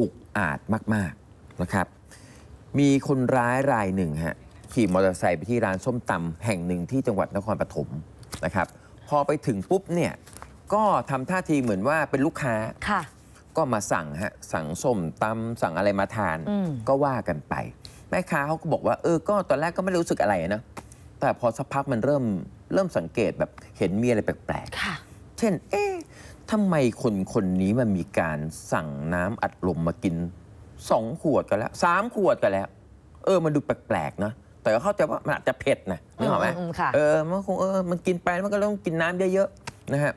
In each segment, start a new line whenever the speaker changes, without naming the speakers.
อุกอาจมากๆนะครับ มีคนร้ายรายหนึ่งฮะขี่มอเตอร์ไซค์ไปที่ร้านส้มตำแห่งหนึ่งที่จังหวัดนครปฐมนะครับ พอไปถึงปุ๊บเนี่ยก็ทำท่าทีเหมือนว่าเป็นลูกค้าค่ะ ก็มาสั่งฮะสั่งส้มตำสั่งอะไรมาทานก็ว่ากันไป แม่ค้าเขาก็บอกว่าเออก็ตอนแรกก็ไม่รู้สึกอะไรนะแต่พอสักพักมันเริ่มเริ่มสังเกตแบบเห็นมีอะไรแปลกๆเช่นเอ๊ะทำไมคนคนนี้มันมีการสั่งน้ำอัดลมมากินสองขวดกันแล้ว สามขวดกันแล้ว เออมันดูแปลกๆนะ แต่ก็เข้าใจว่า มันอาจจะเผ็ดนะนึกออกไหมเออมันคงเออ มันกินไปมันก็ต้องกินน้ำเยอะๆนะฮะ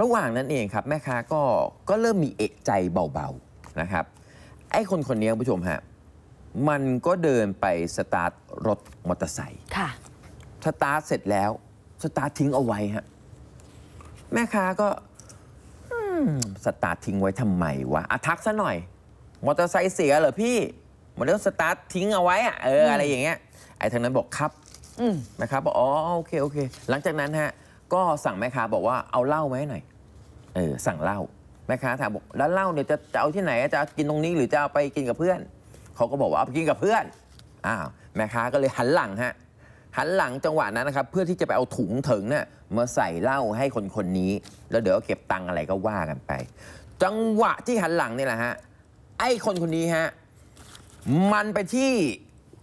ระหว่างนั้นเองครับ แม่ค้าก็ก็เริ่มมีเอกใจเบาๆนะครับ ไอ้คนคนนี้ผู้ชม ฮะ มันก็เดินไปสตาร์ทรถมอเตอร์ไซค์ค่ะสตาร์ทเสร็จแล้วสตาร์ททิ้งเอาไว้ฮะแม่ค้าก็สตาร์ททิ้งไว้ทำไมวะอะทักซะหน่อย มอเตอร์ไซค์เสียเหรอพี่มันต้องสตาร์ททิ้งเอาไว้อะเอออะไรอย่างเงี้ย ไอ้ทางนั้นบอกครับ อืนะครับบอกอ๋อโอเคโอเค หลังจากนั้นฮะ ก็สั่งแม่ค้าบอกว่าเอาเหล้ามาให้หน่อย เออสั่งเหล้า แม่ค้าถามบอก แล้วเหล้าเนี่ยจะจะเอาที่ไหน จะกินตรงนี้หรือจะเอาไปกินกับเพื่อน เขาก็บอกว่าเอาไปกินกับเพื่อน อ้าวแม่ค้าก็เลยหันหลังฮะหันหลังจังหวะนั้นนะครับเพื่อที่จะไปเอาถุงถึงเนี่ยมาใส่เหล้าให้คนคนนี้ แล้วเดี๋ยวเก็บตังอะไรก็ว่ากันไป จังหวะที่หันหลังนี่แหละฮะไอ้คนคนนี้ฮะมันไปที่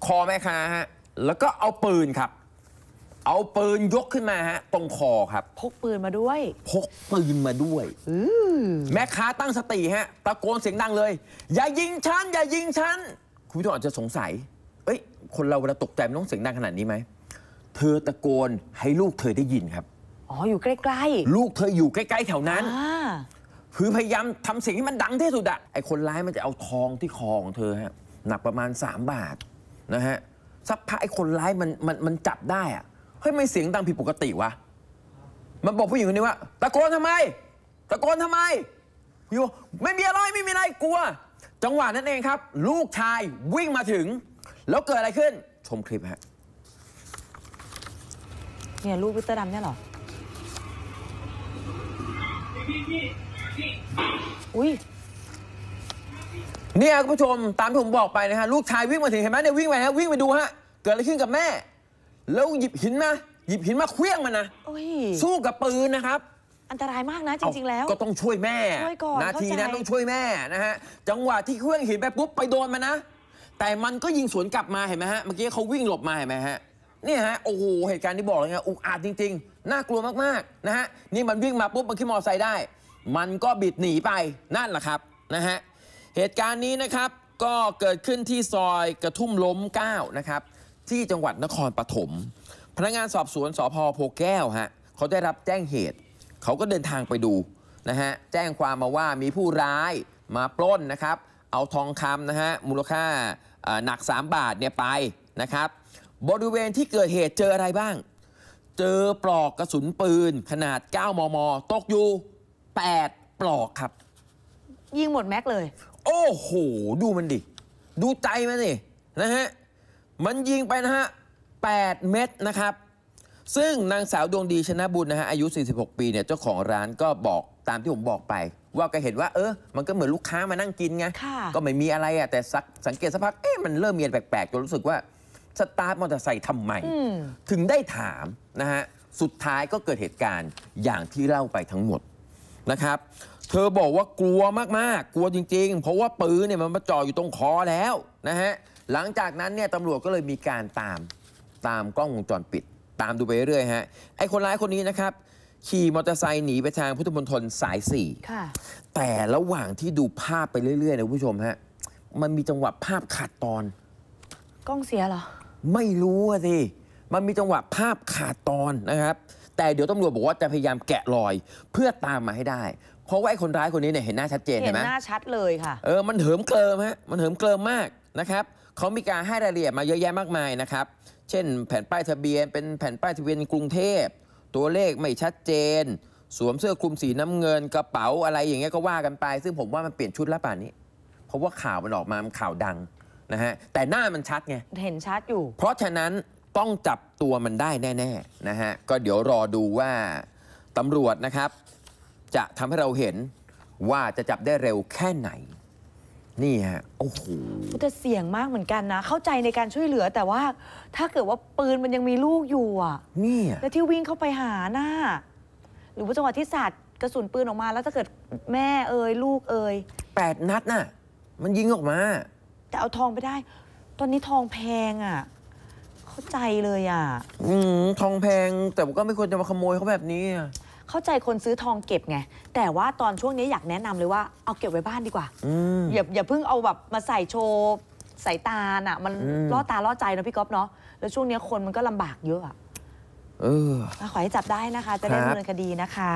คอแม่ค้าฮะแล้วก็เอาปืนครับ เอาปืนยกขึ้นมาฮะ ตรงคอครับ พกปืนมาด้วย พกปืนมาด้วยแม่ค้าตั้งสติฮะ ตะโกนเสียงดังเลย อย่ายิงฉันอย่ายิงฉันคุณผู้ชมอาจจะสงสัย เอ้ยคนเราเวลาตกใจมันต้องเสียงดังขนาดนี้ไหมเธอตะโกนให้ลูกเธอได้ยินครับ อ๋ออยู่ใกล้ๆ ลูกเธออยู่ใกล้ๆแถวนั้น คือพยายามทำสิ่งที่มันดังที่สุดอะไอคนร้ายมันจะเอาทองที่คอของเธอฮะหนักประมาณ 3 บาทนะฮะสักพักไอคนร้ายมันมันมันจับได้อะเฮ้ยไม่เสียงดังผิดปกติวะ มันบอกผู้หญิงคนนี้ว่าตะโกนทำไมตะโกนทำไมอยู่ไม่มีอะไรไม่มีอะไรกลัวจังหวะนั้นเองครับ ลูกชายวิ่งมาถึง แล้วเกิดอะไรขึ้น ชมคลิปฮะเนี่ยลูกวิตเตอร์ดำเนี่ยหรออุ้ย เนี่ยคุณผู้ชมตามที่ผมบอกไปนะฮะลูกชายวิ่งมาถึงเห็นไหมเนี่ยวิ่งไปฮะวิ่งไปดู ฮะเกิดอะไรขึ้นกับแม่ แล้วหยิบหินมา หยิบหินมาเคลี้ยงมันนะสู้กับปืนนะครับ อันตรายมากนะจริงๆแล้ว ก็ต้องช่วยแม่นาทีนั้นต้องช่วยแม่นะฮะจังหวะที่เคลื่องหินไปปุ๊บไปโดนมันนะแต่มันก็ยิงสวนกลับมาเห็นไหมฮะเมื่อกี้เขาวิ่งหลบมาเห็นไหมฮะเนี่ยฮะโอ้โหเหตุการณ์ที่บอกเลยนะอุกอาจจริง ๆ น่ากลัวมากๆนะฮะนี่มันวิ่งมาปุ๊บมันขึ้นมอเตอร์ไซค์ได้ มันก็บิดหนีไปนั่นแหละครับนะฮะเหตุการณ์นี้นะครับก็เกิดขึ้นที่ซอยกระทุ่มล้ม9นะครับที่จังหวัดนครปฐมพนักงานสอบสวนสพโพแก้วฮะเขาได้รับแจ้งเหตุ เขาก็เดินทางไปดูนะฮะแจ้งความมาว่ามีผู้ร้ายมาปล้นนะครับ เอาทองคำนะฮะมูลค่าหนัก 3 บาทเนี่ยไปนะครับบริเวณที่เกิดเหตุเจออะไรบ้าง เจอปลอกกระสุนปืนขนาด 9 มม ตกอยู่ 8 ปลอกครับ ยิงหมดแม็กเลย โอ้โห ดูมันดิ ดูใจมันดินะฮะมันยิงไปนะฮะ 8 เม็ดนะครับ ซึ่งนางสาวดวงดีชนะบุญนะฮะ อายุ 46 ปีเนี่ยเจ้าของร้านก็บอกตามที่ผมบอกไป ว่าก็เห็นว่าเออมันก็เหมือนลูกค้ามานั่งกินไงก็ไม่มีอะไรอะแต่สักสังเกตสักพักเอ๊ะมันเริ่มมียนแปลกๆจนรู้สึกว่าสตาร์ทมอเตอร์ไซค์ทำไม ถึงได้ถามนะฮะ สุดท้ายก็เกิดเหตุการณ์อย่างที่เล่าไปทั้งหมดนะครับ เธอบอกว่ากลัวมากๆกลัวจริง ๆ เพราะว่าปืนเนี่ยมันมาจ่ออยู่ตรงคอแล้วนะฮะหลังจากนั้นเนี่ยตำรวจก็เลยมีการตามตามกล้องวงจรปิด ตามดูไปเรื่อยฮะไอ้คนร้ายคนนี้นะครับ ขี่มอเตอร์ไซค์หนีไปทางพุทธมณฑลสายสี่แต่ระหว่างที่ดูภาพไปเรื่อยๆนะผู้ชมฮะมันมีจังหวะภาพขาดตอน กล้องเสียเหรอไม่รู้สิ มันมีจังหวะภาพขาดตอนนะครับ แต่เดี๋ยวตำรวจบอกว่าจะพยายามแกะรอยเพื่อตามมาให้ได้ เพราะว่าไอ้คนร้ายคนนี้เนี่ยเห็นหน้าชัดเจนเห็นเห็นไหมหน้าชัดเลยค่ะ เออ มันเหิมเกลิมฮะ มันเหิมเกลิมมากนะครับ เขามีการให้รายละเอียดมาเยอะแยะมากมายนะครับ เช่น แผ่นป้ายทะเบียน เป็นแผ่นป้ายทะเบียนกรุงเทพ ตัวเลขไม่ชัดเจน สวมเสื้อคลุมสีน้ำเงินกระเป๋าอะไรอย่างเงี้ยก็ว่ากันไป ซึ่งผมว่ามันเปลี่ยนชุดแล้วป่านนี้ เพราะว่าข่าวมันออกมามันข่าวดังนะฮะแต่หน้ามันชัดไง เห็นชัดอยู่ เพราะฉะนั้นต้องจับตัวมันได้แน่ๆนะฮะก็เดี๋ยวรอดูว่าตำรวจนะครับ จะทำให้เราเห็นว่าจะจับได้เร็วแค่ไหน นี่ฮะโอ้โหแต่เสี่ยงมากเหมือนกันนะ เข้าใจในการช่วยเหลือแต่ว่าถ้าเกิดว่าปืนมันยังมีลูกอยู่อ่ะนี่แล้วที่วิ่งเข้าไปหาหน้าหรือว่าจังหวะที่สัตว์กระสุนปืนออกมาแล้วถ้าเกิดแม่เอ่ยลูกเอ่ยแปดนัดน่ะมันยิงออกมาแต่เอาทองไปได้ ตอนนี้ทองแพงอ่ะ เข้าใจเลยอ่ะ อืมทองแพง แต่ก็ไม่ควรจะมาขโมยเขาแบบนี้อะเข้าใจคนซื้อทองเก็บไง แต่ว่าตอนช่วงนี้อยากแนะนำเลยว่า เอาเก็บไว้บ้านดีกว่า อืมอย่า อย่าเพิ่งเอาแบบมาใส่โชว์สายตาอ่ะ มันล่อตาล่อใจนะพี่ก๊อฟเนาะ แล้วช่วงนี้คนมันก็ลำบากเยอะอะเออขอให้จับได้นะคะ จะได้ดำเนินคดีนะคะ